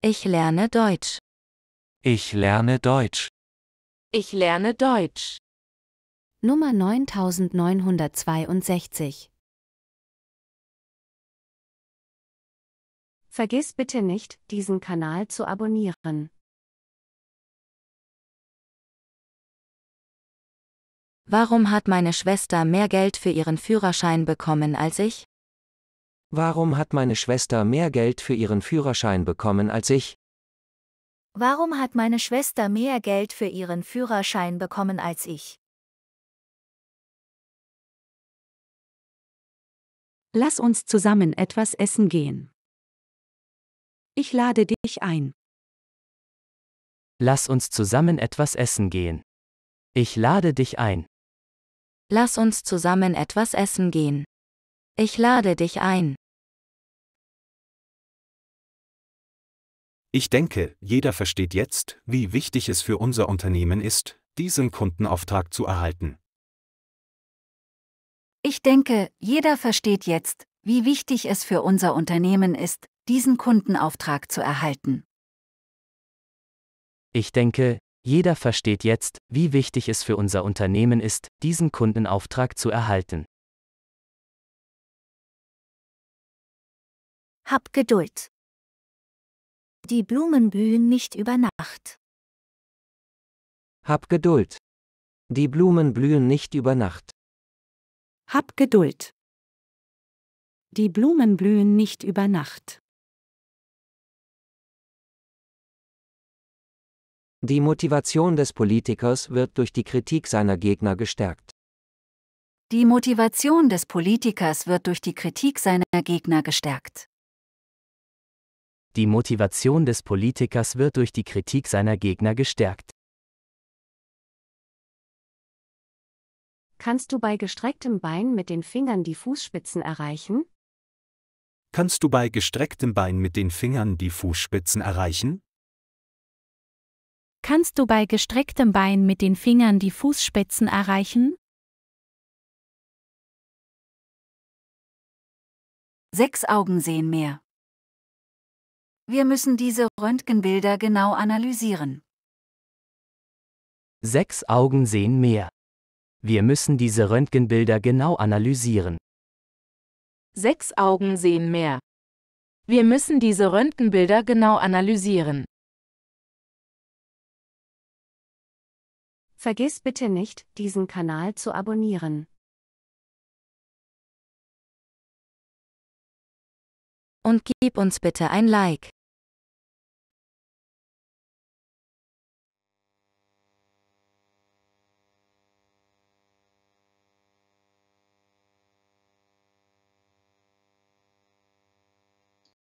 Ich lerne Deutsch. Ich lerne Deutsch. Ich lerne Deutsch. Nummer 9962. Vergiss bitte nicht, diesen Kanal zu abonnieren. Warum hat meine Schwester mehr Geld für ihren Führerschein bekommen als ich? Warum hat meine Schwester mehr Geld für ihren Führerschein bekommen als ich? Warum hat meine Schwester mehr Geld für ihren Führerschein bekommen als ich? Lass uns zusammen etwas essen gehen. Ich lade dich ein. Lass uns zusammen etwas essen gehen. Ich lade dich ein. Lass uns zusammen etwas essen gehen. Ich lade dich ein. Ich denke, jeder versteht jetzt, wie wichtig es für unser Unternehmen ist, diesen Kundenauftrag zu erhalten. Ich denke, jeder versteht jetzt, wie wichtig es für unser Unternehmen ist, diesen Kundenauftrag zu erhalten. Ich denke, jeder versteht jetzt, wie wichtig es für unser Unternehmen ist, diesen Kundenauftrag zu erhalten. Hab Geduld. Die Blumen blühen nicht über Nacht. Hab Geduld. Die Blumen blühen nicht über Nacht. Hab Geduld. Die Blumen blühen nicht über Nacht. Die Motivation des Politikers wird durch die Kritik seiner Gegner gestärkt. Die Motivation des Politikers wird durch die Kritik seiner Gegner gestärkt. Die Motivation des Politikers wird durch die Kritik seiner Gegner gestärkt. Kannst du bei gestrecktem Bein mit den Fingern die Fußspitzen erreichen? Kannst du bei gestrecktem Bein mit den Fingern die Fußspitzen erreichen? Kannst du bei gestrecktem Bein mit den Fingern die Fußspitzen erreichen? Sechs Augen sehen mehr. Wir müssen diese Röntgenbilder genau analysieren. Sechs Augen sehen mehr. Wir müssen diese Röntgenbilder genau analysieren. Sechs Augen sehen mehr. Wir müssen diese Röntgenbilder genau analysieren. Vergiss bitte nicht, diesen Kanal zu abonnieren. Und gib uns bitte ein Like.